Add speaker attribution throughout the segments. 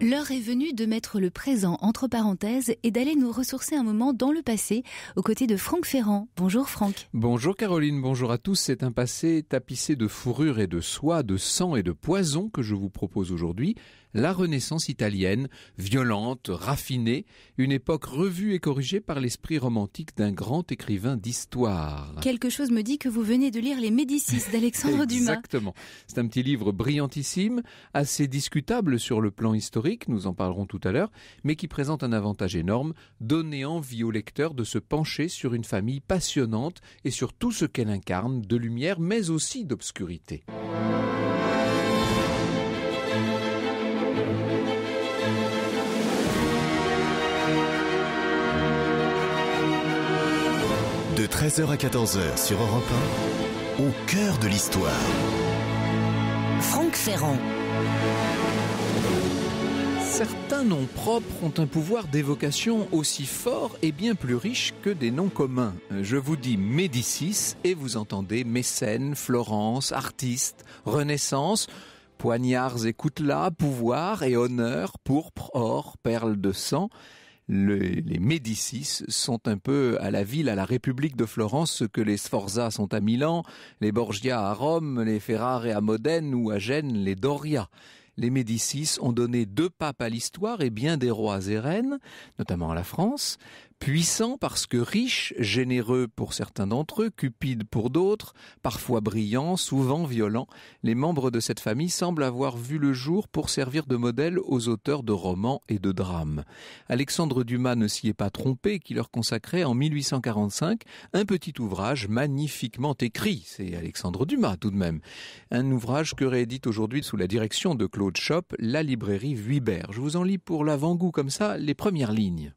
Speaker 1: L'heure est venue de mettre le présent entre parenthèses et d'aller nous ressourcer un moment dans le passé aux côtés de Franck Ferrand. Bonjour Franck.
Speaker 2: Bonjour Caroline, bonjour à tous. C'est un passé tapissé de fourrure et de soie, de sang et de poison que je vous propose aujourd'hui la Renaissance italienne, violente, raffinée, une époque revue et corrigée par l'esprit romantique d'un grand écrivain d'histoire.
Speaker 1: Quelque chose me dit que vous venez de lire Les Médicis d'Alexandre Dumas.
Speaker 2: Exactement. C'est un petit livre brillantissime, assez discutable sur le plan historique, nous en parlerons tout à l'heure, mais qui présente un avantage énorme, donner envie au lecteur de se pencher sur une famille passionnante et sur tout ce qu'elle incarne de lumière mais aussi d'obscurité. 13h à 14h sur Europe 1, au cœur de l'histoire.
Speaker 1: Franck Ferrand.
Speaker 2: Certains noms propres ont un pouvoir d'évocation aussi fort et bien plus riche que des noms communs. Je vous dis Médicis et vous entendez mécène, Florence, artiste, Renaissance poignards et coutelas, pouvoir et honneur, pourpre, or, perles de sang les Médicis sont un peu à la ville, à la République de Florence, ce que les Sforza sont à Milan, les Borgia à Rome, les Ferrare à Modène ou à Gênes, les Doria les Médicis ont donné deux papes à l'histoire et bien des rois et reines, notamment à la France. Puissant parce que riche, généreux pour certains d'entre eux, cupide pour d'autres, parfois brillant, souvent violent, les membres de cette famille semblent avoir vu le jour pour servir de modèle aux auteurs de romans et de drames. Alexandre Dumas ne s'y est pas trompé, qui leur consacrait en 1845 un petit ouvrage magnifiquement écrit. C'est Alexandre Dumas tout de même. Un ouvrage que réédite aujourd'hui sous la direction de Claude Schopp la librairie Vuibert. Je vous en lis pour l'avant-goût comme ça les premières lignes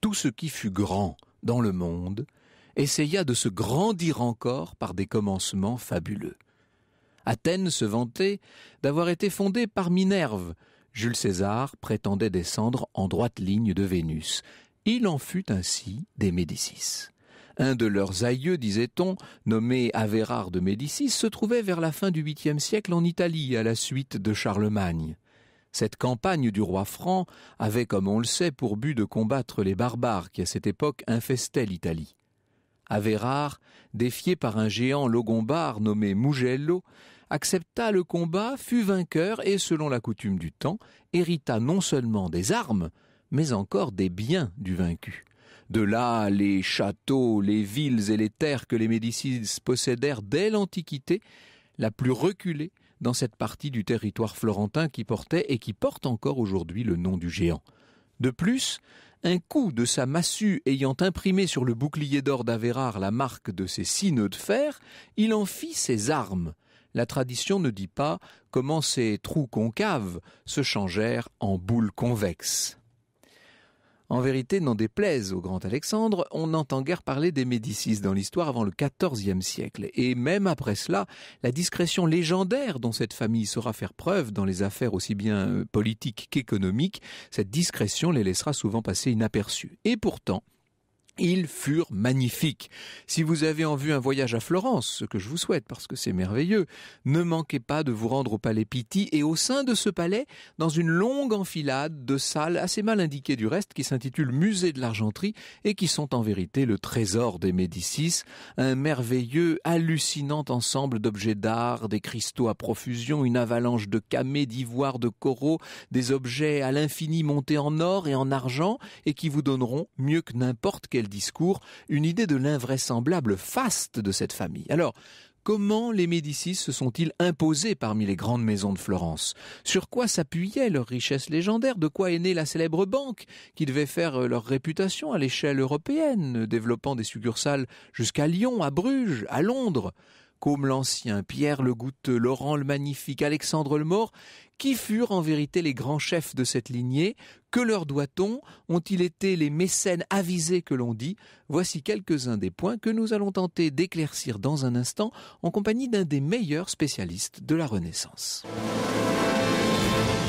Speaker 2: tout ce qui fut grand dans le monde essaya de se grandir encore par des commencements fabuleux. Athènes se vantait d'avoir été fondée par Minerve. Jules César prétendait descendre en droite ligne de Vénus. Il en fut ainsi des Médicis. Un de leurs aïeux, disait-on, nommé Averard de Médicis, se trouvait vers la fin du VIIIe siècle en Italie à la suite de Charlemagne. Cette campagne du roi franc avait, comme on le sait, pour but de combattre les barbares qui à cette époque infestaient l'Italie. Averard, défié par un géant logombard nommé Mugello, accepta le combat, fut vainqueur et, selon la coutume du temps, hérita non seulement des armes, mais encore des biens du vaincu. De là les châteaux, les villes et les terres que les Médicis possédèrent dès l'Antiquité, la plus reculée, dans cette partie du territoire florentin qui portait et qui porte encore aujourd'hui le nom du géant. De plus, un coup de sa massue ayant imprimé sur le bouclier d'or d'Averard la marque de ses six nœuds de fer, il en fit ses armes. La tradition ne dit pas comment ces trous concaves se changèrent en boules convexes. En vérité, n'en déplaise au grand Alexandre, on n'entend guère parler des Médicis dans l'histoire avant le XIVe siècle. Et même après cela, la discrétion légendaire dont cette famille saura faire preuve dans les affaires aussi bien euh, politiques qu'économiques, cette discrétion les laissera souvent passer inaperçus. Et pourtant, ils furent magnifiques. Si vous avez en vue un voyage à Florence, ce que je vous souhaite parce que c'est merveilleux, ne manquez pas de vous rendre au palais Pitti et au sein de ce palais, dans une longue enfilade de salles assez mal indiquées du reste qui s'intitule Musée de l'Argenterie et qui sont en vérité le trésor des Médicis, un merveilleux, hallucinant ensemble d'objets d'art, des cristaux à profusion, une avalanche de camées, d'ivoire, de coraux, des objets à l'infini montés en or et en argent et qui vous donneront, mieux que n'importe quel discours une idée de l'invraisemblable faste de cette famille. Alors, comment les Médicis se sont-ils imposés parmi les grandes maisons de Florence Sur quoi s'appuyait leur richesse légendaire De quoi est née la célèbre banque qui devait faire euh, leur réputation à l'échelle européenne, développant des succursales jusqu'à Lyon, à Bruges, à Londres Comme l'Ancien, Pierre le Goutte, Laurent le Magnifique, Alexandre le Mort qui furent en vérité les grands chefs de cette lignée Que leur doit-on Ont-ils été les mécènes avisés que l'on dit Voici quelques-uns des points que nous allons tenter d'éclaircir dans un instant en compagnie d'un des meilleurs spécialistes de la Renaissance.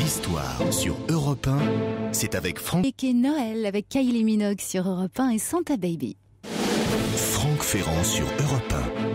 Speaker 2: L'histoire sur Europe 1, c'est avec
Speaker 1: Franck. Et Noël avec Kylie Minogue sur Europe 1 et Santa Baby.
Speaker 2: Franck Ferrand sur Europe 1.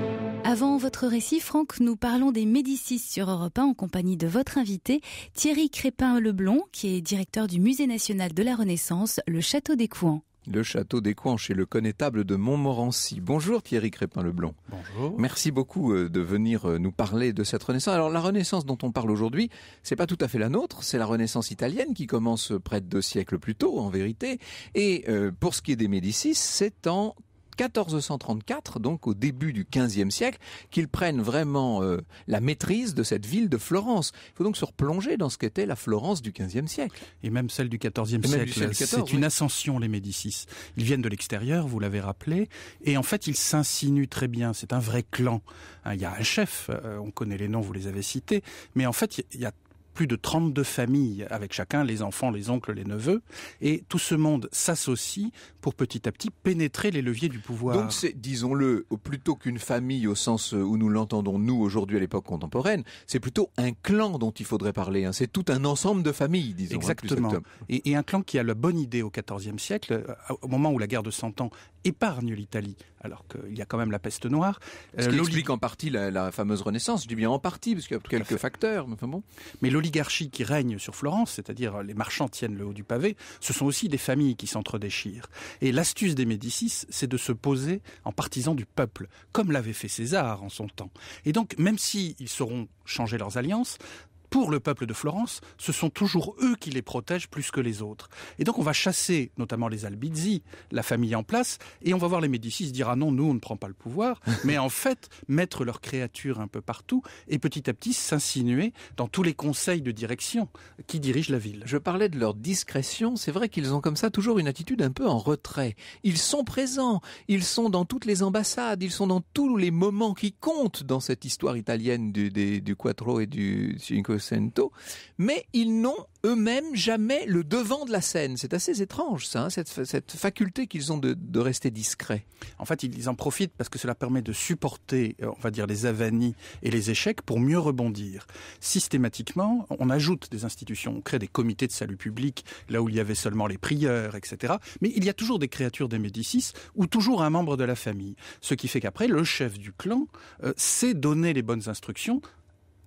Speaker 1: Avant votre récit, Franck, nous parlons des Médicis sur Europe 1 en compagnie de votre invité, Thierry Crépin-Leblond, qui est directeur du Musée national de la Renaissance, le Château des Couans.
Speaker 2: Le château des Coins chez le connétable de Montmorency. Bonjour Thierry Crépin-Leblond. Bonjour. Merci beaucoup euh, de venir euh, nous parler de cette Renaissance. Alors la Renaissance dont on parle aujourd'hui, c'est pas tout à fait la nôtre, c'est la Renaissance italienne qui commence près de deux siècles plus tôt en vérité. Et euh, pour ce qui est des Médicis, c'est en 1434, donc au début du XVe siècle, qu'ils prennent vraiment euh, la maîtrise de cette ville de Florence. Il faut donc se replonger dans ce qu'était la Florence du XVe siècle. Et même celle du XIVe siècle. C'est une
Speaker 3: ascension, les Médicis. Ils viennent de l'extérieur, vous l'avez rappelé, et en fait, ils s'insinuent très bien. C'est un vrai clan. Hein, il y a un chef, euh, on connaît les noms, vous les avez cités, mais en fait, il y a plus de 32 familles, avec chacun les enfants, les oncles, les neveux, et tout ce monde s'associe pour petit à petit pénétrer les leviers du pouvoir. Donc c'est,
Speaker 2: disons-le, plutôt qu'une famille au sens euh, où nous l'entendons nous aujourd'hui à l'époque contemporaine, c'est plutôt un clan dont il faudrait parler. Hein. C'est tout un ensemble de familles, disons. Hein, exactement. et, et, un clan qui a la bonne idée au XIVe siècle, euh, au moment où la guerre
Speaker 3: de Cent Ans épargne l'Italie, alors qu'il y a quand même la peste noire. Ce qui euh, explique en partie la, fameuse Renaissance, je dis bien en partie, parce qu'il y a quelques facteurs. Mais, bon. mais l'oligarchie qui règne sur Florence, c'est-à-dire les marchands tiennent le haut du pavé, ce sont aussi des familles qui s'entredéchirent. Et l'astuce des Médicis, c'est de se poser en partisans du peuple, comme l'avait fait César en son temps. Et donc, même s'ils ils sauront changer leurs alliances, pour le peuple de Florence, ce sont toujours eux qui les protègent plus que les autres. Et donc on va chasser notamment les Albizzi, la famille en place, et on va voir les Médicis dire ah non, nous on ne prend pas le pouvoir, mais en fait mettre leurs créatures un peu partout et petit à petit s'insinuer dans tous les conseils de direction qui
Speaker 2: dirigent la ville. Je parlais de leur discrétion, c'est vrai qu'ils ont comme ça toujours une attitude un peu en retrait. Ils sont présents, ils sont dans toutes les ambassades, ils sont dans tous les moments qui comptent dans cette histoire italienne du, du Quattro et du Cinque mais ils n'ont eux-mêmes jamais le devant de la scène. C'est assez étrange, ça, hein, cette, faculté qu'ils ont de, rester discrets. En fait, ils en profitent parce que cela permet de supporter, euh, on va dire, les
Speaker 3: avanies et les échecs pour mieux rebondir. Systématiquement, on ajoute des institutions, on crée des comités de salut public, là où il y avait seulement les prieurs, etc. Mais il y a toujours des créatures des Médicis ou toujours un membre de la famille. Ce qui fait qu'après, le chef du clan euh, sait donner les bonnes instructions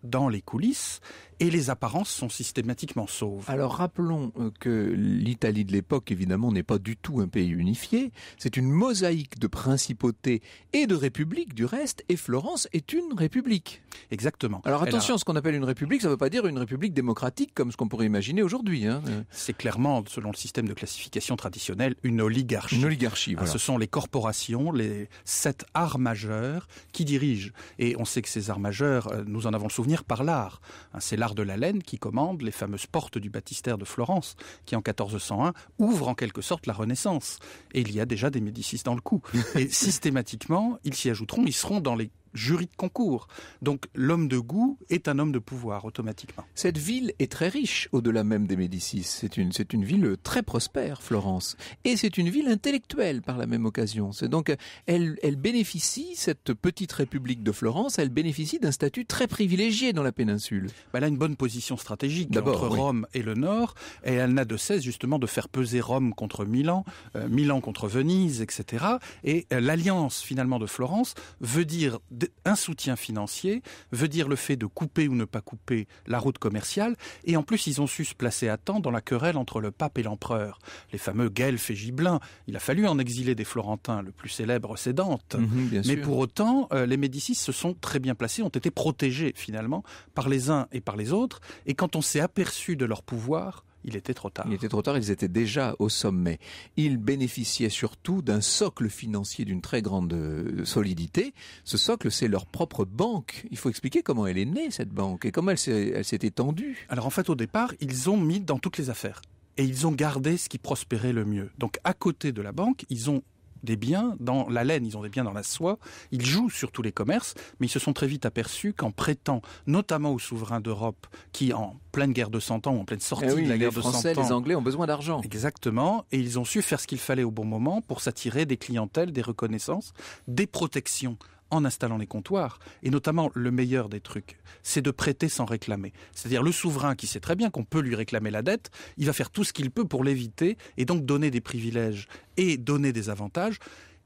Speaker 3: dans les coulisses et les apparences sont systématiquement
Speaker 2: sauves. Alors rappelons euh, que l'Italie de l'époque, évidemment, n'est pas du tout un pays unifié. C'est une mosaïque de principautés et de républiques du reste, et Florence est une république. Exactement. Alors attention, ce qu'on appelle une république, ça ne veut pas dire une république démocratique comme ce qu'on pourrait
Speaker 3: imaginer aujourd'hui. Hein. C'est clairement, selon le système de classification traditionnelle, une oligarchie. Une oligarchie, ah, voilà. Ce sont les corporations, les sept arts majeurs qui dirigent. Et on sait que ces arts majeurs, euh, nous en avons le souvenir par l'art. Hein, c'est de la laine qui commande les fameuses portes du baptistère de Florence, qui en 1401 ouvre en quelque sorte la Renaissance. Et il y a déjà des Médicis dans le coup. Et systématiquement, ils s'y ajouteront, ils seront dans les jury de concours.
Speaker 2: Donc l'homme de goût est un homme de pouvoir automatiquement. Cette ville est très riche au-delà même des Médicis. C'est une, c'est une ville très prospère, Florence. Et c'est une ville intellectuelle par la même occasion. C'est donc, elle, elle bénéficie, cette petite république de Florence, elle bénéficie d'un statut très privilégié dans la péninsule. Bah, elle a une bonne position stratégique entre Rome
Speaker 3: et le Nord. Et elle n'a de cesse justement de faire peser Rome contre Milan, euh, Milan contre Venise, etc. Et euh, l'alliance finalement de Florence veut dire un soutien financier veut dire le fait de couper ou ne pas couper la route commerciale, et en plus ils ont su se placer à temps dans la querelle entre le pape et l'empereur. Les fameux Guelfes et Gibelins, il a fallu en exiler des Florentins, le plus célèbre c'est Dante. Mhm, Mais pour autant, euh, les Médicis se sont très bien placés, ont été protégés finalement par les uns et par les autres, et quand on s'est aperçu de leur
Speaker 2: pouvoir, il était trop tard. Il était trop tard, ils étaient déjà au sommet. Ils bénéficiaient surtout d'un socle financier d'une très grande euh, solidité. Ce socle, c'est leur propre banque. Il faut expliquer comment elle est née, cette banque, et comment elle s'est étendue. Alors en fait, au départ, ils
Speaker 3: ont mis dans toutes les affaires. Et ils ont gardé ce qui prospérait le mieux. Donc à côté de la banque, ils ont des biens dans la laine, ils ont des biens dans la soie, ils jouent sur tous les commerces, mais ils se sont très vite aperçus qu'en prêtant, notamment aux souverains d'Europe, qui en pleine guerre de 100 ans, ou en pleine sortie eh de la guerre de 100 ans... Les les Anglais ont besoin d'argent. Exactement, et ils ont su faire ce qu'il fallait au bon moment pour s'attirer des clientèles, des reconnaissances, des protections en installant les comptoirs, et notamment le meilleur des trucs, c'est de prêter sans réclamer. C'est-à-dire le souverain qui sait très bien qu'on peut lui réclamer la dette, il va faire tout ce qu'il peut pour l'éviter, et donc donner des privilèges et donner des
Speaker 2: avantages,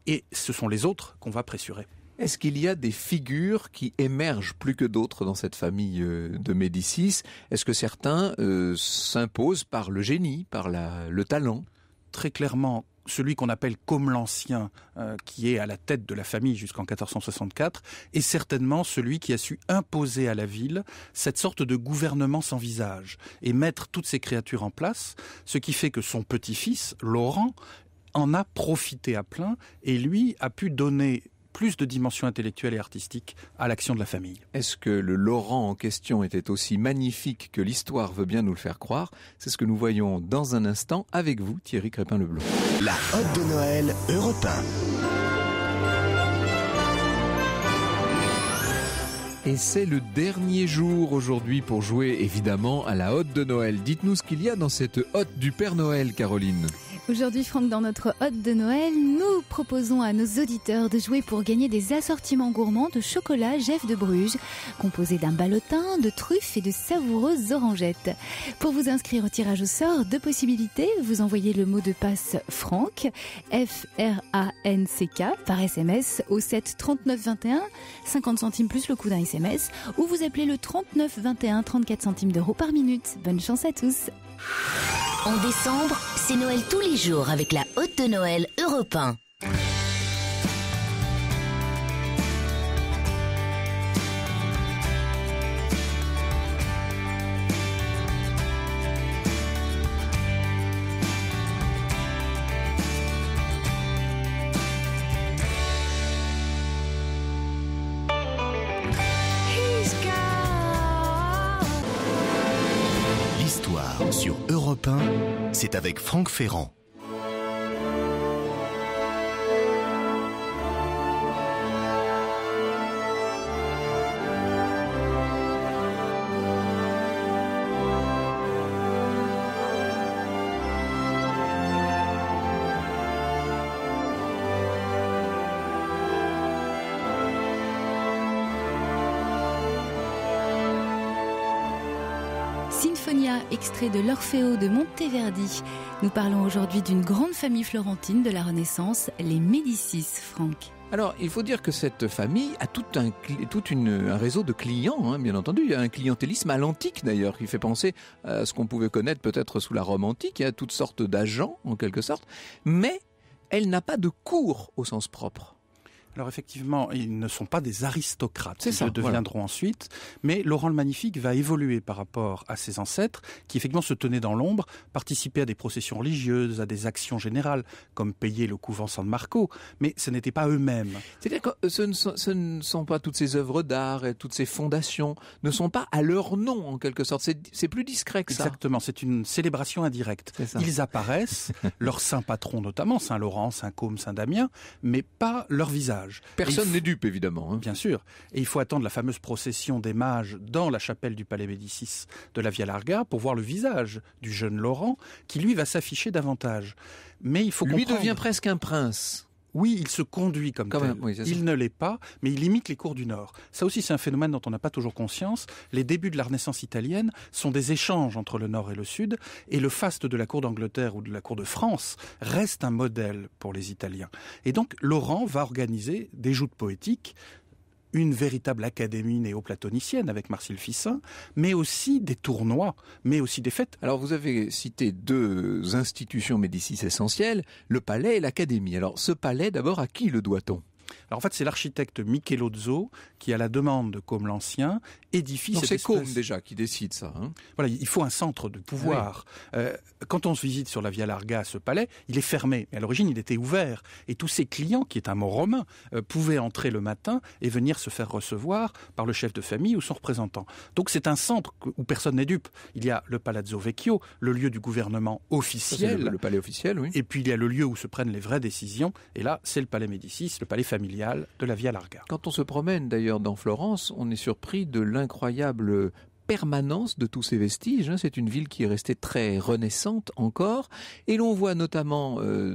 Speaker 2: et ce sont les autres qu'on va pressurer. Est-ce qu'il y a des figures qui émergent plus que d'autres dans cette famille euh, de Médicis Est-ce que certains euh, s'imposent par le génie, par le talent Très clairement, celui qu'on appelle comme
Speaker 3: l'Ancien, euh, qui est à la tête de la famille jusqu'en 1464, est certainement celui qui a su imposer à la ville cette sorte de gouvernement sans visage et mettre toutes ces créatures en place, ce qui fait que son petit-fils, Laurent, en a profité à plein et lui a pu donner plus de dimension intellectuelle et artistique à l'action de la
Speaker 2: famille. Est-ce que le Laurent en question était aussi magnifique que l'histoire veut bien nous le faire croire C'est ce que nous voyons dans un instant avec vous, Thierry Crépin-Leblond. La hotte de Noël Europe Et c'est le dernier jour aujourd'hui pour jouer évidemment à la hotte de Noël. Dites-nous ce qu'il y a dans cette hotte du Père Noël, Caroline.
Speaker 1: Aujourd'hui, Franck, dans notre hôte de Noël, nous proposons à nos auditeurs de jouer pour gagner des assortiments gourmands de chocolat Jeff de Bruges, composé d'un ballotin, de truffes et de savoureuses orangettes. Pour vous inscrire au tirage au sort, deux possibilités. Vous envoyez le mot de passe Franck, F-R-A-N-C-K, par SMS au 7 39 21, 50 centimes plus le coût d'un SMS, ou vous appelez le 39 21, 34 centimes d'euros par minute. Bonne chance à tous! En décembre, c'est Noël tous les jours avec la Haute de Noël Europe 1.
Speaker 2: Sur Europe 1, c'est avec Franck Ferrand.
Speaker 1: extrait de l'Orfeo de Monteverdi. Nous parlons aujourd'hui d'une grande famille florentine de la Renaissance, les Médicis, Franck.
Speaker 2: Alors, il faut dire que cette famille a tout un, réseau de clients, hein, bien entendu. Il y a un clientélisme à l'antique, d'ailleurs, qui fait penser à ce qu'on pouvait connaître peut-être sous la Rome antique. Il a toutes sortes d'agents, en quelque sorte. Mais elle n'a pas de cours au sens propre. Alors effectivement, ils ne sont pas des aristocrates, ils ça, le
Speaker 3: deviendront ensuite, mais Laurent le Magnifique va évoluer par rapport à ses ancêtres, qui effectivement se tenaient dans l'ombre, participaient à des processions religieuses, à des actions générales, comme payer le couvent San
Speaker 2: Marco, mais ce n'était pas eux-mêmes. C'est-à-dire que euh, ce ne, sont, pas toutes ces œuvres d'art et toutes ces fondations, ne sont pas à leur nom en quelque sorte, c'est plus discret que ça. Exactement, c'est
Speaker 3: une célébration indirecte. Ils apparaissent, leur saint patron notamment, Saint Laurent, Saint Côme, Saint Damien, mais pas leur visage. Personne n'est dupe, évidemment. Hein. Bien sûr. Et il faut attendre la fameuse procession des mages dans la chapelle du Palais Médicis de la Via Larga pour voir le visage du jeune Laurent, qui lui va s'afficher davantage. Mais il faut lui devient presque un prince oui, il se conduit comme, tel. il ne l'est pas, mais il imite les cours du Nord. Ça aussi, c'est un phénomène dont on n'a pas toujours conscience. Les débuts de la Renaissance italienne sont des échanges entre le Nord et le Sud, et le faste de la cour d'Angleterre ou de la cour de France reste un modèle pour les Italiens. Et donc, Laurent va organiser des joutes poétiques une véritable académie néoplatonicienne avec Marcel Fissin, mais aussi des tournois, mais aussi des fêtes. Alors vous
Speaker 2: avez cité deux institutions médicis essentielles, le palais et l'académie. Alors ce palais d'abord, à qui le doit-on alors en fait, c'est l'architecte Michelozzo qui, à la demande
Speaker 3: de l'Ancien, édifie cette espèce...
Speaker 2: déjà qui décide ça. Hein.
Speaker 3: voilà, il faut un centre de pouvoir. Euh, quand on se visite sur la Via Larga, ce palais, il est fermé. Mais à l'origine, il était ouvert. Et tous ses clients, qui est un mot romain, euh, pouvaient entrer le matin et venir se faire recevoir par le chef de famille ou son représentant. Donc c'est un centre où personne n'est dupe. Il y a le Palazzo Vecchio, le lieu du gouvernement officiel. Le, palais officiel, oui. Et puis il y a le lieu où se prennent les vraies décisions.
Speaker 2: Et là, c'est le palais Médicis, le palais familial de la Via Larga. Quand on se promène d'ailleurs dans Florence, on est surpris de l'incroyable permanence de tous ces vestiges. Hein. C'est une ville qui est restée très renaissante encore, et l'on voit notamment euh,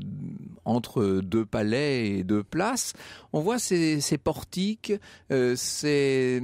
Speaker 2: entre deux palais et deux places, on voit ces, portiques, euh, ces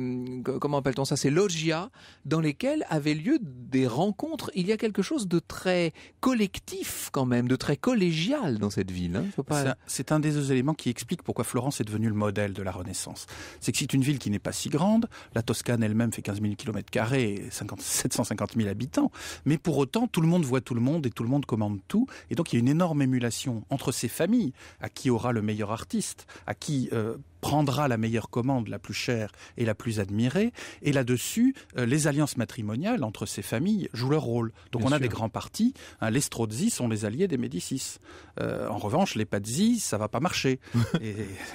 Speaker 2: comment appelle-t-on ça, ces loggias dans lesquels avaient lieu des rencontres. Il y a quelque chose de très collectif quand même, de très collégial dans cette ville. Hein. C'est
Speaker 3: un, des deux éléments qui explique pourquoi Florence est devenue le modèle de la Renaissance. C'est que c'est une ville qui n'est pas si grande. La Toscane elle-même fait 15 000 km 2 50, 750 000 habitants, mais pour autant, tout le monde voit tout le monde et tout le monde commande tout. Et donc, il y a une énorme émulation entre ces familles, à qui aura le meilleur artiste, à qui euh, prendra la meilleure commande, la plus chère et la plus admirée. Et là-dessus, euh, les alliances matrimoniales entre ces familles jouent leur rôle. Donc on a des grands partis. Hein. les Strozzi sont les alliés des Médicis. Euh, en revanche, les Pazzi, ça va pas marcher.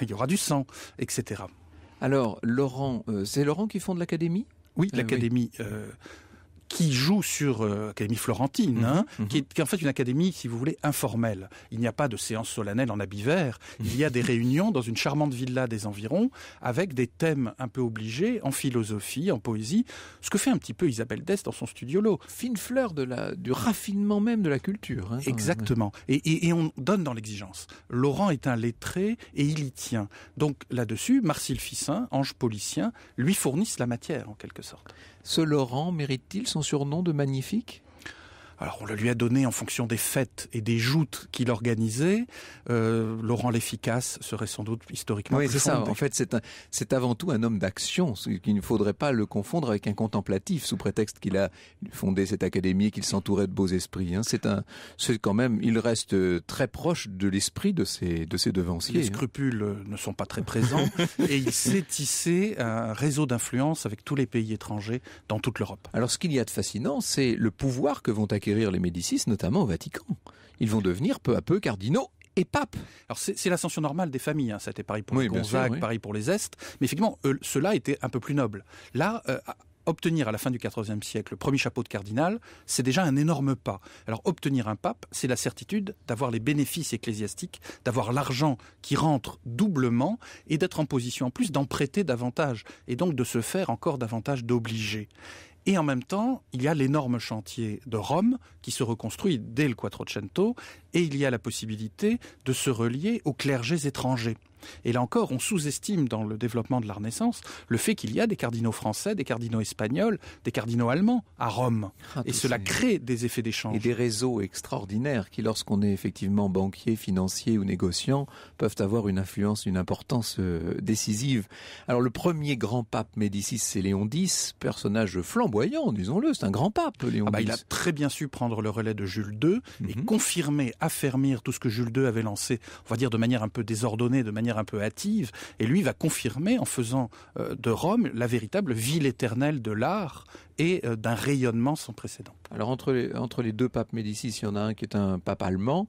Speaker 3: il y aura du sang, etc. Alors, Laurent, c'est Laurent
Speaker 2: qui fonde l'académie euh, oui, l'académie.
Speaker 3: Euh, qui joue sur l'Académie euh, Académie Florentine, mhm, hein, mhm. Qui, est, en fait une académie, si vous voulez, informelle. Il n'y a pas de séance solennelle en habit vert. Il y a des réunions dans une charmante villa des environs avec des thèmes un peu obligés en philosophie, en poésie, ce que fait un petit peu Isabelle Dest dans son studiolo. Fine fleur de du raffinement même de la culture. Hein, Exactement. Et, on donne dans l'exigence. Laurent est un lettré et il y tient. Donc là-dessus, Marcille Fissin, ange policien, lui fournissent la matière en quelque sorte. Ce Laurent mérite-t-il son surnom de magnifique alors on le lui a donné en fonction des fêtes et des joutes qu'il organisait. Euh, Laurent
Speaker 2: l'Efficace serait sans doute historiquement. Oui, c'est ça. En fait, c'est avant tout un homme d'action. Il ne faudrait pas le confondre avec un contemplatif sous prétexte qu'il a fondé cette académie, qu'il s'entourait de beaux esprits. Hein. C'est quand même, il reste euh, très proche de l'esprit de ses de devanciers. Les hein.
Speaker 3: scrupules euh,
Speaker 2: ne sont pas très présents
Speaker 3: et il sait tisser un réseau d'influence
Speaker 2: avec tous les pays étrangers dans toute l'Europe. Alors ce qu'il y a de fascinant, c'est le pouvoir que vont acquérir les Médicis, notamment au Vatican. Ils vont devenir peu à peu cardinaux et papes. Alors c'est
Speaker 3: l'ascension normale des familles, hein. c'était Paris pour les Gonzague, Paris pour les Estes, mais effectivement, euh, cela était un peu plus noble. Là, euh, obtenir à la fin du XIVe siècle le premier chapeau de cardinal, c'est déjà un énorme pas. Alors obtenir un pape, c'est la certitude d'avoir les bénéfices ecclésiastiques, d'avoir l'argent qui rentre doublement et d'être en position en plus d'en prêter davantage et donc de se faire encore davantage d'obligés. Et en même temps, il y a l'énorme chantier de Rome qui se reconstruit dès le Quattrocento et il y a la possibilité de se relier aux clergés étrangers. Et là encore, on sous-estime dans le développement de la Renaissance le fait qu'il y a des cardinaux français, des cardinaux espagnols, des cardinaux allemands à Rome. Ah, et cela crée des effets
Speaker 2: d'échange. Et des réseaux extraordinaires qui, lorsqu'on est effectivement banquier, financier ou négociant, peuvent avoir une influence, une importance euh, décisive. Alors le premier grand pape Médicis, c'est Léon X, personnage flamboyant, disons-le, c'est un grand pape, Léon ah bah, X. Il a très bien su prendre
Speaker 3: le relais de Jules II et mhm. confirmer, affermir tout ce que Jules II avait lancé, on va dire de manière un peu désordonnée, de manière un peu hâtive, et lui va confirmer en faisant euh, de Rome la véritable
Speaker 2: ville éternelle de l'art et euh, d'un rayonnement sans précédent. Alors entre les, entre les deux papes Médicis, il y en a un qui est un pape allemand,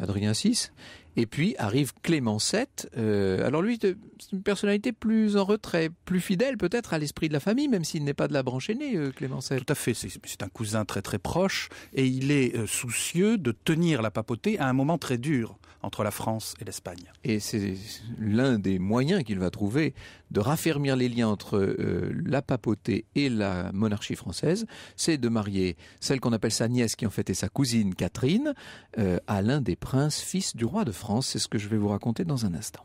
Speaker 2: Adrien VI, et puis arrive Clément VII. Euh, alors lui, c'est une personnalité plus en retrait, plus fidèle peut-être à l'esprit de la famille, même s'il n'est pas de la branche aînée, euh, Clément VII. Tout à fait, c'est un cousin très très proche, et il est euh, soucieux de tenir la papauté à un moment très dur entre la France et l'Espagne. Et c'est l'un des moyens qu'il va trouver de raffermir les liens entre la papauté et la monarchie française, c'est de marier celle qu'on appelle sa nièce, qui en fait est sa cousine Catherine, à l'un des princes fils du roi de France. France. C'est ce que je vais vous raconter dans un instant.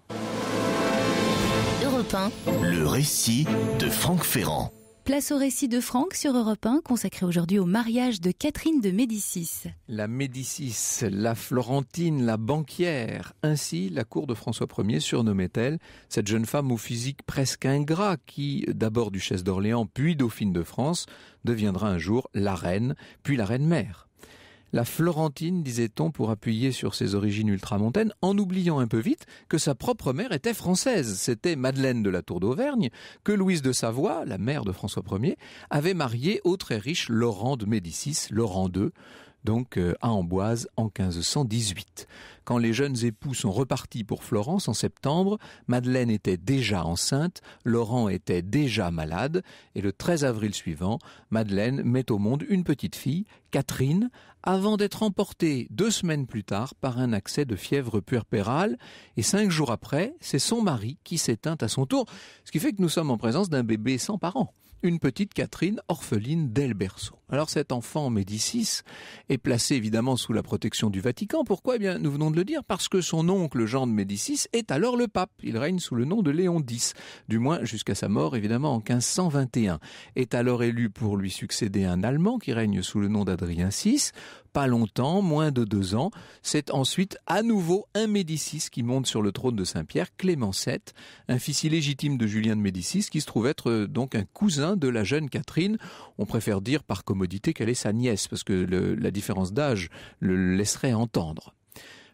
Speaker 2: Europe Le récit de Franck Ferrand.
Speaker 1: Place au récit de Franck sur Europe 1, consacré aujourd'hui au mariage de Catherine de Médicis.
Speaker 2: La Médicis, la Florentine, la banquière. Ainsi, la cour de François Ier surnommait-elle cette jeune femme au physique presque ingrat qui, d'abord duchesse d'Orléans, puis dauphine de France, deviendra un jour la reine, puis la reine mère la Florentine, disait-on, pour appuyer sur ses origines ultramontaines, en oubliant un peu vite que sa propre mère était française. C'était Madeleine de la Tour d'Auvergne, que Louise de Savoie, la mère de François Ier, avait mariée au très riche Laurent de Médicis, Laurent II, donc euh, à Amboise en 1518. Quand les jeunes époux sont repartis pour Florence en septembre, Madeleine était déjà enceinte, Laurent était déjà malade, et le 13 avril suivant, Madeleine met au monde une petite fille, Catherine, avant d'être emportée deux semaines plus tard par un accès de fièvre puerpérale, et cinq jours après, c'est son mari qui s'éteint à son tour, ce qui fait que nous sommes en présence d'un bébé sans parents une petite Catherine orpheline dès berceau. Alors cet enfant Médicis est placé évidemment sous la protection du Vatican. Pourquoi eh bien, nous venons de le dire, parce que son oncle Jean de Médicis est alors le pape. Il règne sous le nom de Léon X, du moins jusqu'à sa mort évidemment en 1521. Est alors élu pour lui succéder un Allemand qui règne sous le nom d'Adrien VI pas longtemps, moins de deux ans. C'est ensuite à nouveau un Médicis qui monte sur le trône de Saint-Pierre, Clément VII, un fils illégitime de Julien de Médicis qui se trouve être euh, donc un cousin de la jeune Catherine. On préfère dire par commodité qu'elle est sa nièce parce que la différence d'âge le laisserait entendre.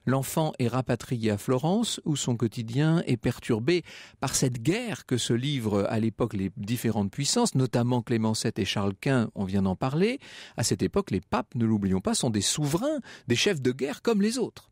Speaker 2: L'enfant est rapatrié à Florence où son quotidien est perturbé par cette guerre que se livrent à l'époque les différentes puissances, notamment Clément VII et Charles Quint, on vient d'en parler. À cette époque, les papes, ne l'oublions pas, sont des souverains, des chefs de guerre comme les autres.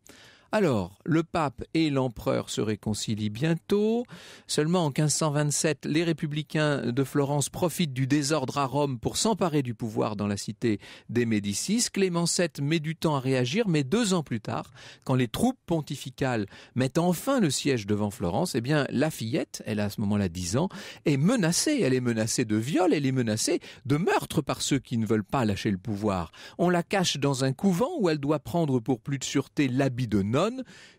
Speaker 2: Alors, le pape et l'empereur se réconcilient bientôt. Seulement en 1527, les républicains de Florence profitent du désordre à Rome pour s'emparer du pouvoir dans la cité des Médicis. Clément VII met du temps à réagir, mais deux ans plus tard, quand les troupes pontificales mettent enfin le siège devant Florence, eh bien, la fillette, elle a à ce moment-là 10 ans, est menacée. Elle est menacée de viol, elle est menacée de meurtre par ceux qui ne veulent pas lâcher le pouvoir. On la cache dans un couvent où elle doit prendre pour plus de sûreté l'habit de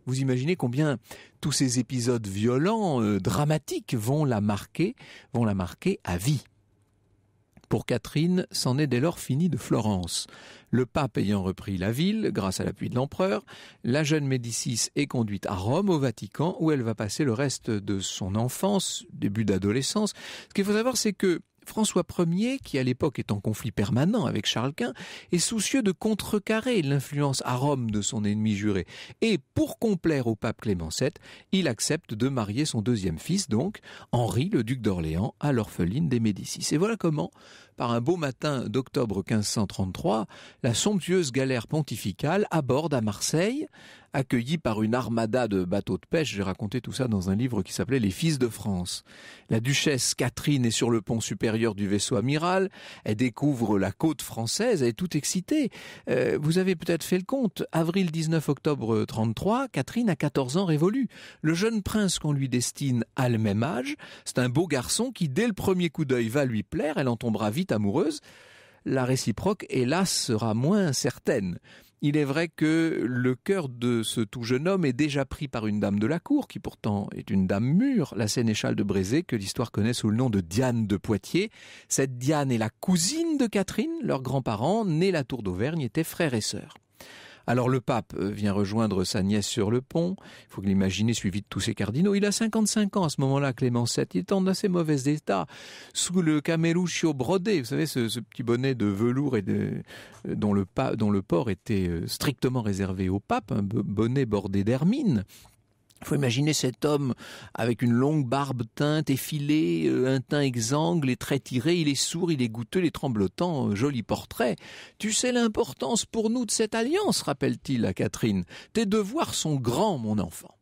Speaker 2: vous imaginez combien tous ces épisodes violents, euh, dramatiques vont la marquer, vont la marquer à vie. Pour Catherine, c'en est dès lors fini de Florence. Le pape ayant repris la ville, grâce à l'appui de l'empereur, la jeune Médicis est conduite à Rome, au Vatican, où elle va passer le reste de son enfance, début d'adolescence. Ce qu'il faut savoir, c'est que François Ier, qui à l'époque est en conflit permanent avec Charles Quint, est soucieux de contrecarrer l'influence à Rome de son ennemi juré. Et pour complaire au pape Clément VII, il accepte de marier son deuxième fils, donc Henri, le duc d'Orléans, à l'orpheline des Médicis. Et voilà comment par un beau matin d'octobre 1533, la somptueuse galère pontificale aborde à Marseille, accueillie par une armada de bateaux de pêche. J'ai raconté tout ça dans un livre qui s'appelait Les Fils de France. La duchesse Catherine est sur le pont supérieur du vaisseau amiral. Elle découvre la côte française. Elle est toute excitée. Euh, vous avez peut-être fait le compte. Avril 19 octobre 33, Catherine a 14 ans révolus. Le jeune prince qu'on lui destine a le même âge. C'est un beau garçon qui, dès le premier coup d'œil, va lui plaire. Elle en tombera vite amoureuse, la réciproque, hélas, sera moins certaine. Il est vrai que le cœur de ce tout jeune homme est déjà pris par une dame de la cour, qui pourtant est une dame mûre, la sénéchale de Brézé, que l'histoire connaît sous le nom de Diane de Poitiers. Cette Diane est la cousine de Catherine, leurs grands-parents, nés la tour d'Auvergne, étaient frères et sœurs. Alors le pape euh, vient rejoindre sa nièce sur le pont, il faut l'imaginer suivi de tous ses cardinaux. Il a 55 ans à ce moment-là, Clément VII, il est en assez mauvais état, sous le cameruccio brodé, vous savez, ce, petit bonnet de velours et euh, dont, le, dont le port était euh, strictement réservé au pape, un bonnet bordé d'hermine faut imaginer cet homme avec une longue barbe teinte, effilée, euh, un teint exsangue, les traits tirés, il est sourd, il est goûteux, il est tremblotant, joli portrait. Tu sais l'importance pour nous de cette alliance, rappelle-t-il à Catherine. Tes devoirs sont grands, mon enfant.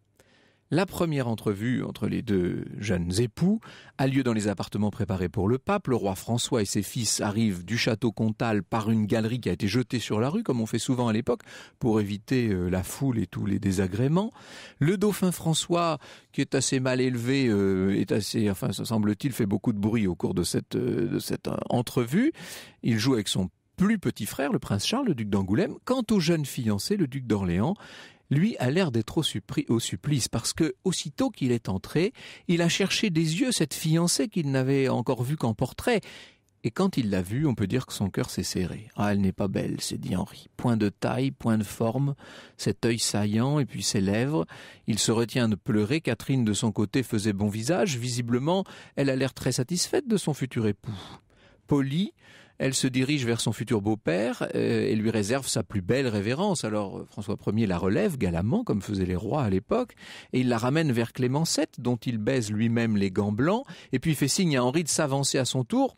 Speaker 2: La première entrevue entre les deux jeunes époux a lieu dans les appartements préparés pour le pape. Le roi François et ses fils arrivent du château Comtal par une galerie qui a été jetée sur la rue, comme on fait souvent à l'époque, pour éviter euh, la foule et tous les désagréments. Le dauphin François, qui est assez mal élevé, euh, est assez, enfin, semble-t-il, fait beaucoup de bruit au cours de cette, euh, de cette entrevue. Il joue avec son plus petit frère, le prince Charles, le duc d'Angoulême. Quant au jeune fiancé, le duc d'Orléans, lui a l'air d'être au, au supplice parce que aussitôt qu'il est entré, il a cherché des yeux cette fiancée qu'il n'avait encore vue qu'en portrait. Et quand il l'a vue, on peut dire que son cœur s'est serré. Ah, elle n'est pas belle, s'est dit Henri. Point de taille, point de forme, cet œil saillant et puis ses lèvres. Il se retient de pleurer. Catherine, de son côté, faisait bon visage. Visiblement, elle a l'air très satisfaite de son futur époux. Poli ». Elle se dirige vers son futur beau-père euh, et lui réserve sa plus belle révérence. Alors François Ier la relève galamment, comme faisaient les rois à l'époque, et il la ramène vers Clément VII, dont il baise lui-même les gants blancs, et puis fait signe à Henri de s'avancer à son tour.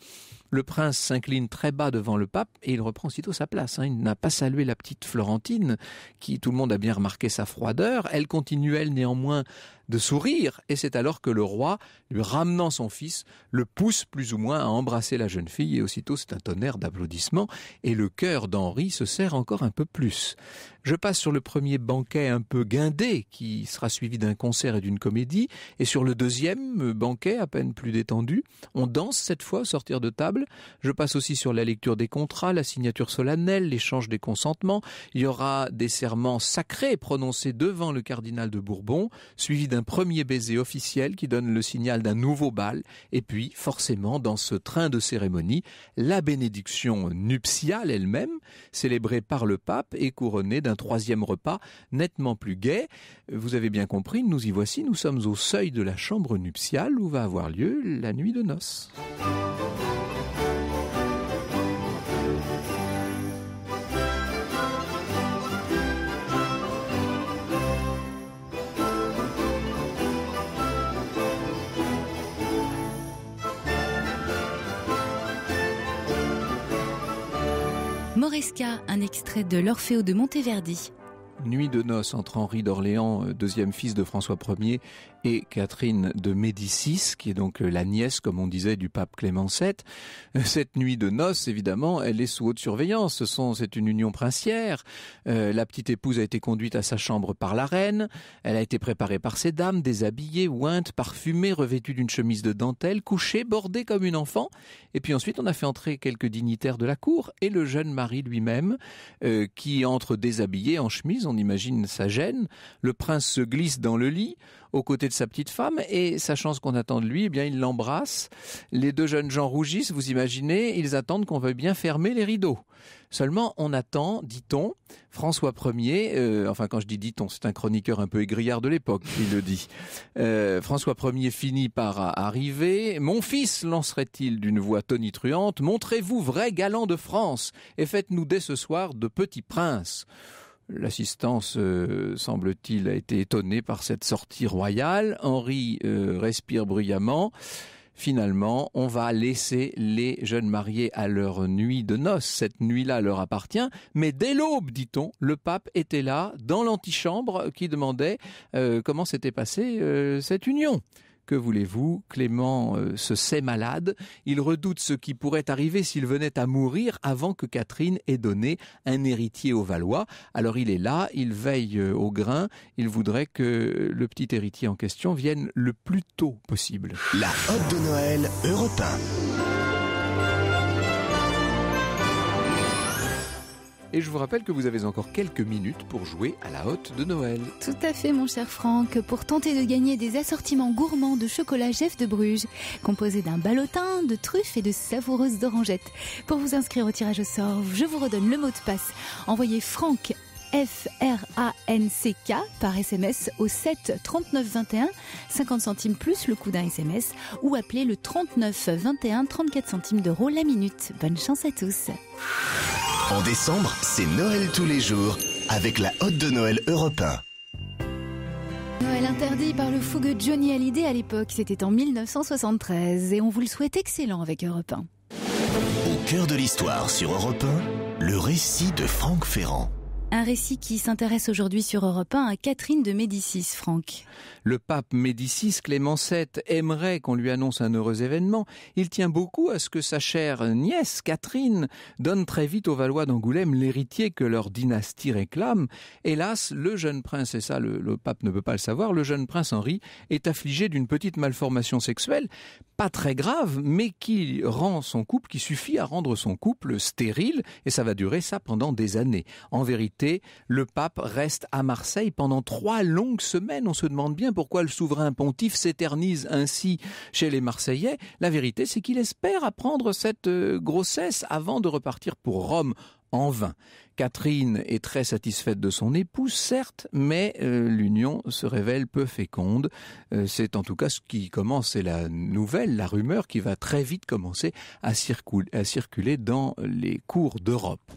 Speaker 2: Le prince s'incline très bas devant le pape et il reprend aussitôt sa place. Hein. Il n'a pas salué la petite Florentine, qui tout le monde a bien remarqué sa froideur. Elle continue, elle, néanmoins, de sourire, et c'est alors que le roi, lui ramenant son fils, le pousse plus ou moins à embrasser la jeune fille, et aussitôt c'est un tonnerre d'applaudissements, et le cœur d'Henri se serre encore un peu plus. Je passe sur le premier banquet un peu guindé, qui sera suivi d'un concert et d'une comédie, et sur le deuxième banquet, à peine plus détendu, on danse cette fois au sortir de table, je passe aussi sur la lecture des contrats, la signature solennelle, l'échange des consentements, il y aura des serments sacrés prononcés devant le cardinal de Bourbon, suivi d'un premier baiser officiel qui donne le signal d'un nouveau bal, et puis forcément dans ce train de cérémonie, la bénédiction nuptiale elle-même, célébrée par le pape et couronnée d'un troisième repas nettement plus gai. Vous avez bien compris, nous y voici, nous sommes au seuil de la chambre nuptiale où va avoir lieu la nuit de noces.
Speaker 1: un extrait de l'Orfeo de Monteverdi.
Speaker 2: Nuit de noces entre Henri d'Orléans, euh, deuxième fils de François Ier, et Catherine de Médicis, qui est donc euh, la nièce, comme on disait, du pape Clément VII. Euh, cette nuit de noces, évidemment, elle est sous haute surveillance. Ce c'est une union princière. Euh, la petite épouse a été conduite à sa chambre par la reine. Elle a été préparée par ses dames, déshabillée, ointe, parfumée, revêtue d'une chemise de dentelle, couchée, bordée comme une enfant. Et puis ensuite, on a fait entrer quelques dignitaires de la cour et le jeune mari lui-même, qui entre déshabillé en chemise, on imagine sa gêne. Le prince se glisse dans le lit aux côtés de sa petite femme et sachant ce qu'on attend de lui, eh bien il l'embrasse. Les deux jeunes gens rougissent, vous imaginez, ils attendent qu'on veuille bien fermer les rideaux. Seulement, on attend, dit-on, François Ier, euh, enfin quand je dis dit-on, c'est un chroniqueur un peu égrillard de l'époque qui le dit. Euh, François Ier finit par arriver. Mon fils, lancerait-il d'une voix tonitruante, montrez-vous vrai galant de France et faites-nous dès ce soir de petits princes. L'assistance, euh, semble-t-il, a été étonnée par cette sortie royale. Henri euh, respire bruyamment. Finalement, on va laisser les jeunes mariés à leur nuit de noces. Cette nuit-là leur appartient. Mais dès l'aube, dit-on, le pape était là, dans l'antichambre, qui demandait euh, comment s'était passée cette union que voulez-vous, Clément euh, se sait malade, il redoute ce qui pourrait arriver s'il venait à mourir avant que Catherine ait donné un héritier aux Valois. Alors il est là, il veille euh, au grain, il voudrait que le petit héritier en question vienne le plus tôt possible. La Hotte de Noël européen. Et je vous rappelle que vous avez encore quelques minutes pour jouer à la hotte de Noël.
Speaker 1: Tout à fait, mon cher Franck, pour tenter de gagner des assortiments gourmands de chocolat Jeff de Bruges, composés d'un ballotin, de truffes et de savoureuses orangettes. Pour vous inscrire au tirage au sort, je vous redonne le mot de passe. Envoyez Franck F-R-A-N-C-K par SMS au 7 39 21 50 centimes plus le coût d'un SMS ou appelez le 39 21 34 centimes d'euros la minute. Bonne chance à tous.
Speaker 2: En décembre, c'est Noël tous les
Speaker 4: jours avec la Haute de Noël Europe
Speaker 1: Noël interdit par le fougueux Johnny Hallyday à l'époque, c'était en 1973 et on vous le souhaite excellent avec Europe 1.
Speaker 4: Au cœur de l'histoire sur Europe le récit de Franck Ferrand.
Speaker 1: Un récit qui s'intéresse aujourd'hui sur Europe 1 à Catherine de Médicis, Franck.
Speaker 2: Le pape Médicis, Clément VII, aimerait qu'on lui annonce un heureux événement. Il tient beaucoup à ce que sa chère nièce, Catherine, donne très vite aux Valois d'Angoulême l'héritier que leur dynastie réclame. Hélas, le jeune prince, et ça le, pape ne peut pas le savoir, le jeune prince Henri est affligé d'une petite malformation sexuelle, pas très grave, mais qui rend son couple, qui suffit à rendre son couple stérile, et ça va durer ça pendant des années. En vérité, le pape reste à Marseille pendant trois longues semaines. On se demande bien pourquoi le souverain pontife s'éternise ainsi chez les Marseillais. La vérité, c'est qu'il espère apprendre cette euh, grossesse avant de repartir pour Rome en vain. Catherine est très satisfaite de son épouse, certes, mais euh, l'union se révèle peu féconde. Euh, c'est en tout cas ce qui commence, c'est la nouvelle, la rumeur qui va très vite commencer à, circuler dans les cours d'Europe.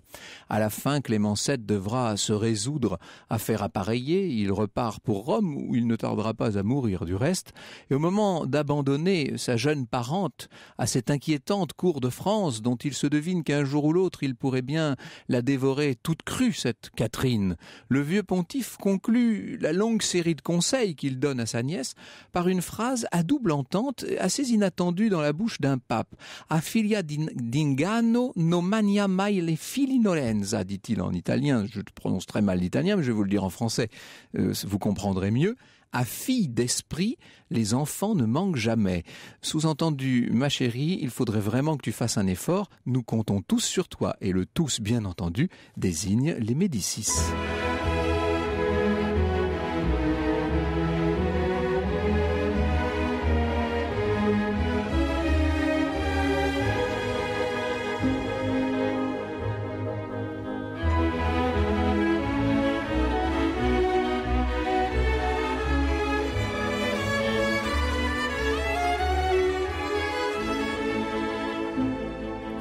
Speaker 2: À la fin, Clément VII devra se résoudre à faire appareiller. Il repart pour Rome, où il ne tardera pas à mourir du reste. Et au moment d'abandonner sa jeune parente à cette inquiétante cour de France, dont il se devine qu'un jour ou l'autre il pourrait bien la dévorait toute crue, cette Catherine. Le vieux pontife conclut la longue série de conseils qu'il donne à sa nièce par une phrase à double entente, assez inattendue dans la bouche d'un pape. A filia d'ingano no mania mai le filinolenza, dit-il en italien. Je prononce très mal l'italien, mais je vais vous le dire en français. Euh, vous comprendrez mieux à fille d'esprit, les enfants ne manquent jamais. Sous-entendu, ma chérie, il faudrait vraiment que tu fasses un effort, nous comptons tous sur toi. Et le tous, bien entendu, désigne les Médicis.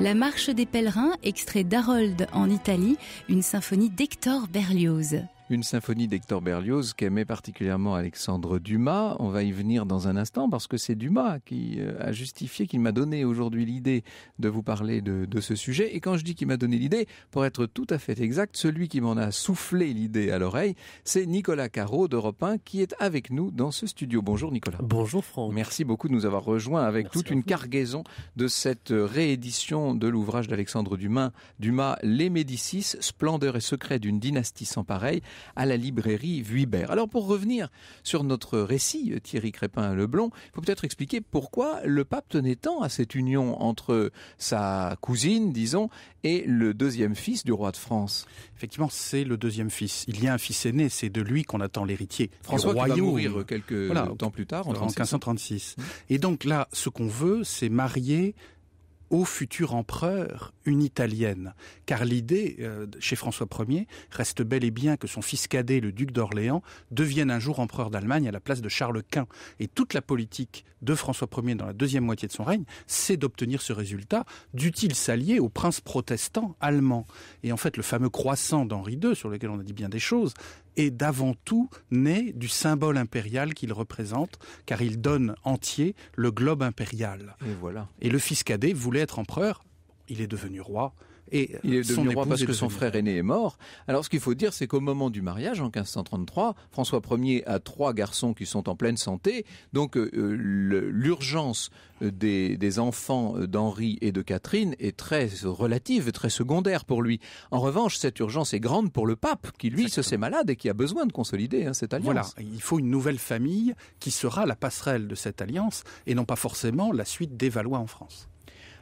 Speaker 1: La Marche des Pèlerins, extrait d'Harold en Italie, une symphonie d'Hector Berlioz.
Speaker 2: Une symphonie d'Hector Berlioz qu'aimait particulièrement Alexandre Dumas. On va y venir dans un instant parce que c'est Dumas qui euh, a justifié, qu'il m'a donné aujourd'hui l'idée de vous parler de, ce sujet. Et quand je dis qu'il m'a donné l'idée, pour être tout à fait exact, celui qui m'en a soufflé l'idée à l'oreille, c'est Nicolas Carreau d'Europe 1 qui est avec nous dans ce studio. Bonjour Nicolas. Bonjour Franck. Merci beaucoup de nous avoir rejoints avec toute une cargaison de cette euh, réédition de l'ouvrage d'Alexandre Dumas, Dumas Les Médicis, Splendeur et secret d'une dynastie sans pareil à la librairie Vuibert. Alors pour revenir sur notre récit, Thierry Crépin-Leblon, il faut peut-être expliquer pourquoi le pape tenait tant à cette union entre sa cousine, disons, et le deuxième fils du roi de France. Effectivement, c'est
Speaker 3: le deuxième fils. Il y a un fils aîné, c'est de lui qu'on attend l'héritier. François qui va mourir quelques temps plus tard, en 1536. Mmh. Et donc là, ce qu'on veut, c'est marier au futur empereur une Italienne. Car l'idée, euh, chez François Ier, reste bel et bien que son fils cadet, le duc d'Orléans, devienne un jour empereur d'Allemagne à la place de Charles Quint. Et toute la politique de François Ier dans la deuxième moitié de son règne, c'est d'obtenir ce résultat, d'utile s'allier au prince protestant allemand. Et en fait, le fameux croissant d'Henri II, sur lequel on a dit bien des choses, est d'avant tout né du symbole impérial qu'il représente, car il donne entier le globe impérial. Et voilà. Et le cadet voulait être
Speaker 2: empereur, il est devenu roi, il est devenu roi parce que son frère aîné est mort. Alors ce qu'il faut dire, c'est qu'au moment du mariage, en 1533, François Ier a trois garçons qui sont en pleine santé. Donc euh, l'urgence euh, des, enfants euh, d'Henri et de Catherine est très relative, très secondaire pour lui. En revanche, cette urgence est grande pour le pape, qui lui se sait malade et qui a besoin de consolider hein, cette alliance. Voilà, il faut une nouvelle
Speaker 3: famille qui sera la passerelle de cette alliance et non pas forcément la suite des Valois en France.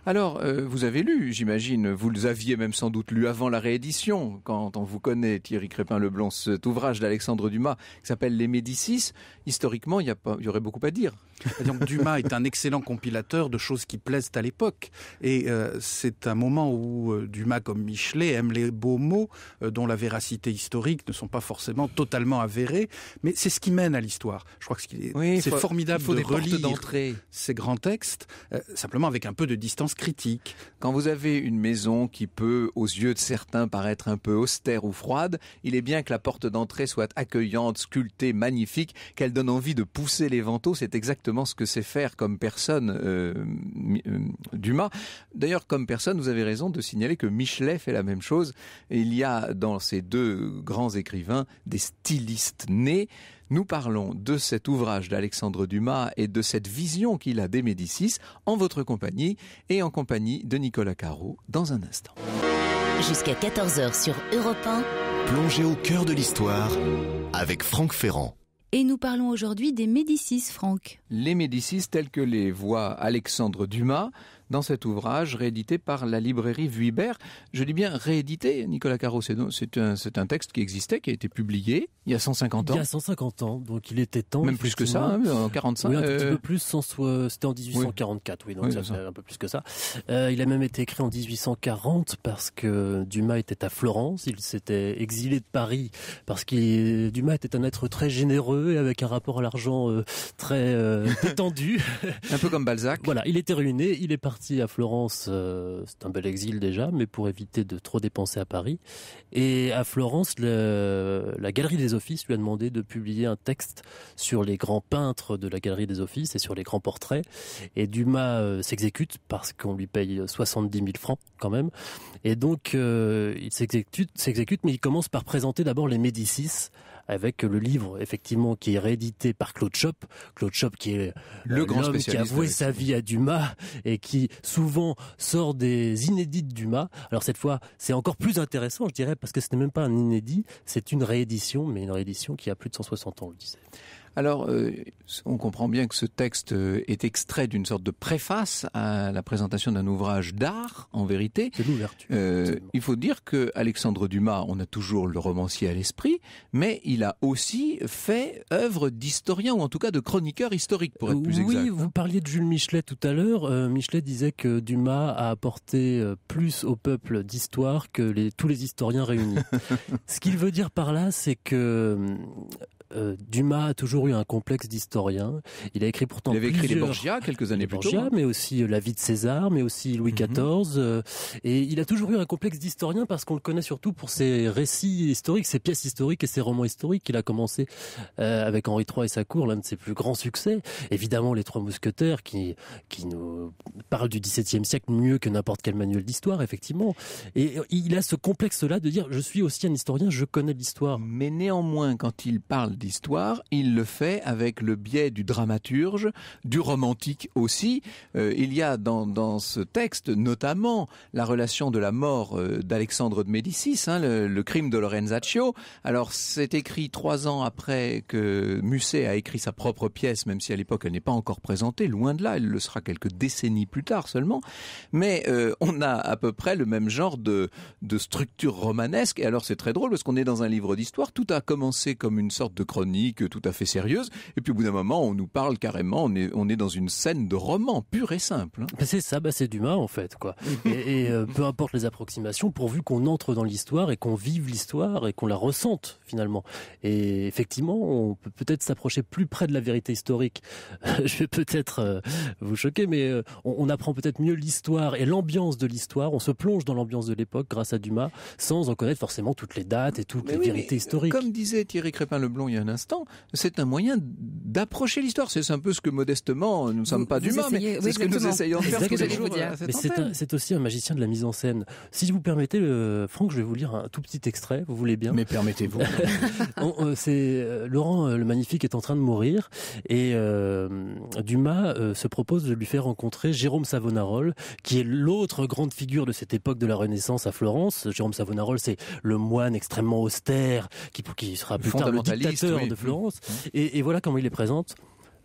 Speaker 3: Alors,
Speaker 2: euh, vous avez lu, j'imagine, vous les aviez même sans doute lu avant la réédition, quand on vous connaît, Thierry crépin leblanc cet ouvrage d'Alexandre Dumas qui s'appelle Les Médicis. Historiquement, il y, y aurait beaucoup à dire. Donc, Dumas est un excellent compilateur de choses qui plaisent à l'époque. Et
Speaker 3: euh, c'est un moment où euh, Dumas, comme Michelet, aime les beaux mots dont la véracité historique ne sont pas forcément totalement avérées. Mais c'est ce qui mène à l'histoire. Je crois que c'est formidable de relire
Speaker 2: ces grands textes, simplement avec un peu de distance critique. Quand vous avez une maison qui peut, aux yeux de certains, paraître un peu austère ou froide, il est bien que la porte d'entrée soit accueillante, sculptée, magnifique, qu'elle donne envie de pousser les vantaux. C'est exactement ce que sait faire comme personne euh, euh, Dumas. D'ailleurs, comme personne, vous avez raison de signaler que Michelet fait la même chose. Il y a dans ces deux grands écrivains des stylistes nés. Nous parlons de cet ouvrage d'Alexandre Dumas et de cette vision qu'il a des Médicis en votre compagnie et en compagnie de Nicolas Carreau dans un instant. Jusqu'à 14h sur Europe 1, plongez au cœur de l'histoire avec Franck Ferrand.
Speaker 1: Et nous parlons aujourd'hui des Médicis, Franck.
Speaker 2: Les Médicis, tels que les voit Alexandre Dumas, dans cet ouvrage réédité par la librairie Vuibert. Je dis bien réédité, Nicolas Carreau, c'est un, un, texte qui existait, qui a été publié
Speaker 4: il y a 150 ans. Il y a 150 ans, donc il était temps. Même plus que ça, hein, en 45. un petit euh, peu plus, c'était en 1844, oui, donc ça un peu plus que ça. Euh, il a même été écrit en 1840 parce que Dumas était à Florence, il s'était exilé de Paris parce que Dumas était un être très généreux et avec un rapport à l'argent euh, très détendu. un peu comme Balzac. Voilà, il était ruiné, il est parti à Florence, euh, c'est un bel exil déjà, mais pour éviter de trop dépenser à Paris. Et à Florence, la Galerie des Offices lui a demandé de publier un texte sur les grands peintres de la Galerie des Offices et sur les grands portraits. Et Dumas euh, s'exécute parce qu'on lui paye 70 000 francs quand même. Et donc, euh, il s'exécute, mais il commence par présenter d'abord les Médicis avec le livre effectivement qui est réédité par Claude Chopp, Claude Chopp qui est ah, le grand spécialiste qui a voué sa vie à Dumas et qui souvent sort des inédits de Dumas. Alors cette fois, c'est encore plus intéressant, je dirais, parce que ce n'est même pas un inédit, c'est une réédition, mais une réédition qui a plus de 160 ans, on le disait. Alors, euh, on
Speaker 2: comprend bien que ce texte euh, est extrait d'une sorte de préface à la présentation d'un ouvrage d'art, en vérité. C'est l'ouverture. Euh, il faut dire que Alexandre Dumas, on a toujours le romancier à l'esprit, mais il a aussi fait œuvre d'historien ou en tout cas de chroniqueur historique, pour être
Speaker 3: plus oui, exact. Oui, vous
Speaker 4: parliez de Jules Michelet tout à l'heure. Michelet disait que Dumas a apporté plus au peuple d'histoire que tous les historiens réunis. Ce qu'il veut dire par là, c'est que euh, Dumas a toujours eu un complexe d'historien. Il a écrit pourtant Il écrit les Borgia
Speaker 2: quelques années plus tôt.
Speaker 4: mais aussi euh, La vie de César, mais aussi Louis XIV. Mhm. Euh, et il a toujours eu un complexe d'historien parce qu'on le connaît surtout pour ses récits historiques, ses pièces historiques et ses romans historiques il a commencé avec Henri III et sa cour, l'un de ses plus grands succès. Évidemment, Les Trois Mousquetaires qui, qui nous parlent du XVIIe siècle mieux que n'importe quel manuel d'histoire, effectivement. Et il a ce complexe-là de dire, je suis aussi un historien, je connais l'histoire. Mais néanmoins, quand il parle d'histoire, il le fait avec le biais du
Speaker 2: dramaturge, du romantique aussi. Euh, il y a dans, dans, ce texte notamment la relation de la mort euh, d'Alexandre de Médicis, hein, le, crime de Lorenzaccio. Alors c'est écrit trois ans après que Musset a écrit sa propre pièce, même si à l'époque elle n'est pas encore présentée, loin de là, elle le sera quelques décennies plus tard seulement. Mais euh, on a à peu près le même genre de, de structure romanesque. Et alors c'est très drôle parce qu'on est dans un livre d'histoire. Tout a commencé comme une sorte de chronique tout à fait sérieuse. Et puis au bout d'un moment, on nous parle
Speaker 4: carrément, on est, on est dans une scène de roman pur et simple. Hein. c'est ça, bah, c'est Dumas en fait. quoi. et, euh, peu importe les approximations, pourvu qu'on entre dans l'histoire et qu'on vive l'histoire et qu'on la ressente finalement. Et effectivement, on peut peut-être s'approcher plus près de la vérité historique. Je vais peut-être euh, vous choquer, mais euh, on, apprend peut-être mieux l'histoire et l'ambiance de l'histoire. On se plonge dans l'ambiance de l'époque grâce à Dumas sans en connaître forcément toutes les dates et toutes les vérités historiques. Comme disait Thierry Crépin-Leblond il y a un instant, c'est un moyen d'approcher l'histoire. C'est un peu
Speaker 2: ce que modestement, nous ne sommes
Speaker 4: pas d'humains, mais c'est ce que nous essayons de faire C'est aussi un magicien de la mise en scène. Si vous permettez, euh, Franck, je vais vous lire un tout petit extrait, vous voulez bien. Mais permettez-vous. Euh, c'est euh, Laurent le Magnifique est en train de mourir et Dumas se propose de lui faire rencontrer Jérôme Savonarole, qui est l'autre grande figure de cette époque de la Renaissance à Florence. Jérôme Savonarole, c'est le moine extrêmement austère qui, qui sera plus tard le dictateur de Florence. Mmh. Et, et, voilà comment il les présente.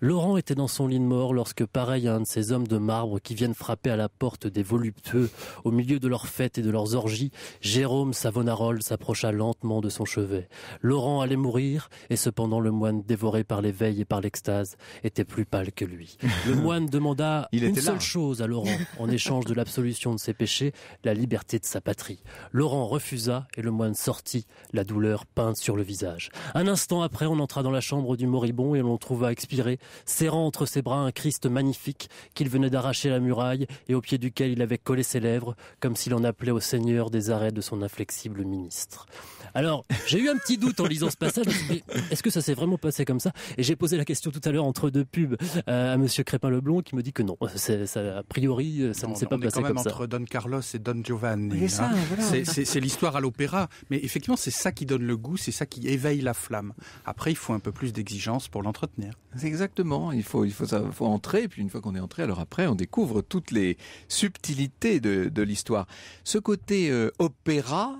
Speaker 4: Laurent était dans son lit de mort lorsque, pareil à un de ces hommes de marbre qui viennent frapper à la porte des voluptueux au milieu de leurs fêtes et de leurs orgies, Jérôme Savonarole s'approcha lentement de son chevet. Laurent allait mourir, et cependant le moine, dévoré par l'éveil et par l'extase, était plus pâle que lui. Le moine demanda une seule chose à Laurent, en échange de l'absolution de ses péchés, la liberté de sa patrie. Laurent refusa, et le moine sortit, la douleur peinte sur le visage. Un instant après, on entra dans la chambre du moribond et l'on trouva expiré serrant entre ses bras un Christ magnifique qu'il venait d'arracher la muraille et au pied duquel il avait collé ses lèvres, comme s'il en appelait au Seigneur des arrêts de son inflexible ministre. Alors, j'ai eu un petit doute en lisant ce passage. Est-ce que ça s'est vraiment passé comme ça Et j'ai posé la question tout à l'heure entre deux pubs euh, à Monsieur Crépin Leblond qui me dit que non, ça, a priori, euh, ça ne s'est pas passé comme ça. On est quand même entre Don
Speaker 3: Carlos et Don Giovanni. Hein. C'est l'histoire à l'opéra, mais effectivement, c'est ça qui donne le goût,
Speaker 2: c'est ça qui éveille la flamme. Après, il faut un peu plus d'exigence pour l'entretenir. exactement. Il faut, il faut, entrer. Et puis une fois qu'on est entré, alors après, on découvre toutes les subtilités de, l'histoire. Ce côté euh, opéra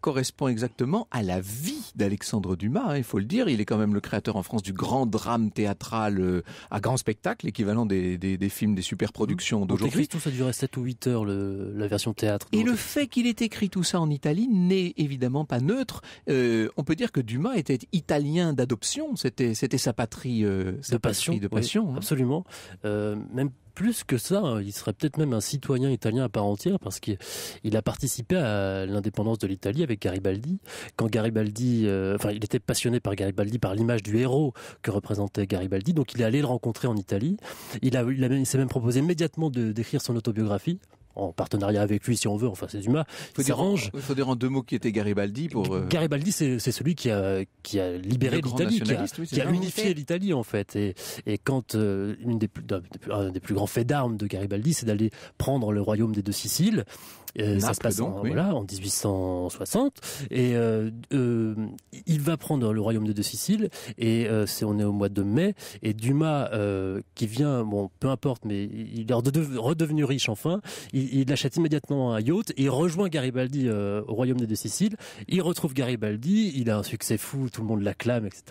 Speaker 2: correspond exactement exactement à la vie d'Alexandre Dumas, hein, il faut le dire. Il est quand même le créateur en France du grand drame théâtral euh, à grand spectacle, équivalent des, des, des, films, des superproductions mmh. d'aujourd'hui.
Speaker 4: Tout ça durait 7 ou 8 heures, le, la version théâtre. Et le fait qu'il ait écrit tout ça en Italie n'est évidemment pas neutre. Euh, on peut dire que Dumas était italien d'adoption, c'était c'était sa patrie, euh, de passion, de hein. Absolument. même plus que ça, hein. il serait peut-être même un citoyen italien à part entière parce qu'il a participé à l'indépendance de l'Italie avec Garibaldi. Quand Garibaldi, euh, enfin, il était passionné par Garibaldi, par l'image du héros que représentait Garibaldi. Donc, il est allé le rencontrer en Italie. Il il s'est même proposé immédiatement de d'écrire son autobiographie en partenariat avec lui si on veut, enfin c'est Dumas, faut s'arrange. Il faut dire en deux mots qui était Garibaldi pour... Euh, Garibaldi c'est celui qui a, qui a libéré l'Italie, qui a, unifié l'Italie en fait. Et, et quand euh, une des plus, un des plus grands faits d'armes de Garibaldi c'est d'aller prendre le royaume des deux Siciles, ça se passe en, voilà, en 1860 et euh, il va prendre le royaume des deux Siciles et c'est on est au mois de mai et Dumas qui vient, bon peu importe mais il est redevenu riche enfin, il, l'achète immédiatement à yacht, il rejoint Garibaldi euh, au Royaume des Deux Siciles, il retrouve Garibaldi, il a un succès fou, tout le monde l'acclame, etc.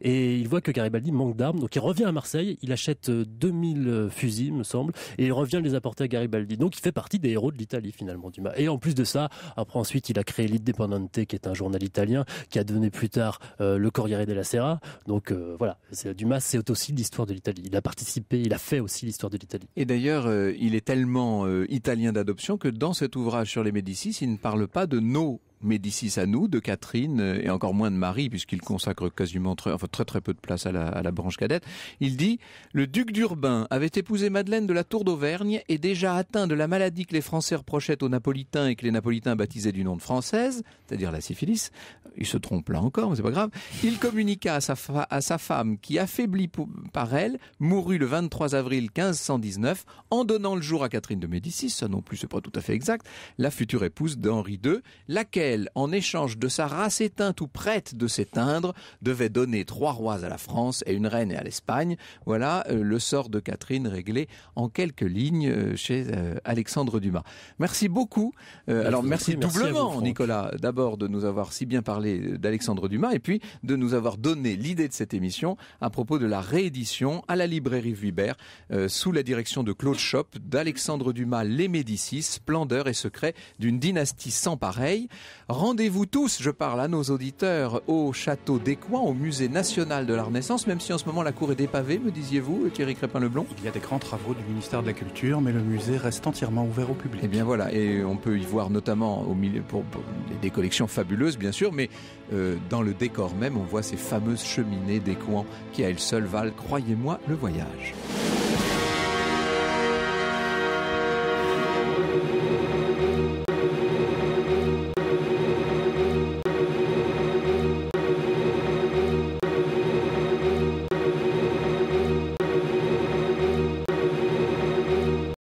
Speaker 4: Et il voit que Garibaldi manque d'armes, donc il revient à Marseille, il achète 2000 euh, euh, fusils, me semble, et il revient les apporter à Garibaldi. Donc il fait partie des héros de l'Italie, finalement, Dumas. Et en plus de ça, après ensuite, il a créé l'Independente, qui est un journal italien, qui a donné plus tard le Corriere della Sera. Donc voilà, Dumas, c'est aussi l'histoire de l'Italie. Il a participé, il a fait aussi l'histoire de l'Italie.
Speaker 2: Et d'ailleurs, il est tellement italien d'adoption que dans cet ouvrage sur les Médicis, il ne parle pas de nos Médicis à nous, de Catherine euh, et encore moins de Marie, puisqu'il consacre quasiment très, enfin, très très peu de place à la, branche cadette. Il dit le duc d'Urbain avait épousé Madeleine de la Tour d'Auvergne et déjà atteint de la maladie que les Français reprochaient aux Napolitains et que les Napolitains baptisaient du nom de française, c'est-à-dire la syphilis. Il se trompe là encore, mais c'est pas grave. Il communiqua à sa, à sa femme, qui affaiblie par elle, mourut le 23 avril 1519, en donnant le jour à Catherine de Médicis. Ça non plus, c'est pas tout à fait exact. La future épouse d'Henri II, laquelle en échange de sa race éteinte ou prête de s'éteindre, devait donner trois rois à la France et une reine à l'Espagne. Voilà euh, le sort de Catherine réglé en quelques lignes euh, chez euh, Alexandre Dumas. Merci beaucoup. alors merci, doublement, Nicolas, d'abord de nous avoir si bien parlé d'Alexandre Dumas et puis de nous avoir donné l'idée de cette émission à propos de la réédition à la librairie Vuibert sous la direction de Claude Choppe d'Alexandre Dumas Les Médicis, Splendeur et Secret d'une dynastie sans pareille. Rendez-vous tous, je parle à nos auditeurs, au château d'Écouen, au musée national de la Renaissance, même si en ce moment la cour est dépavée, me disiez-vous, Thierry Crépin-Leblon Il y a des grands travaux du ministère de la Culture, mais le musée reste entièrement ouvert au public. Eh bien voilà, et on peut y voir notamment au des collections fabuleuses, bien sûr, mais euh, dans le décor même, on voit ces fameuses cheminées d'Écouen qui à elles seules valent, croyez-moi, le voyage.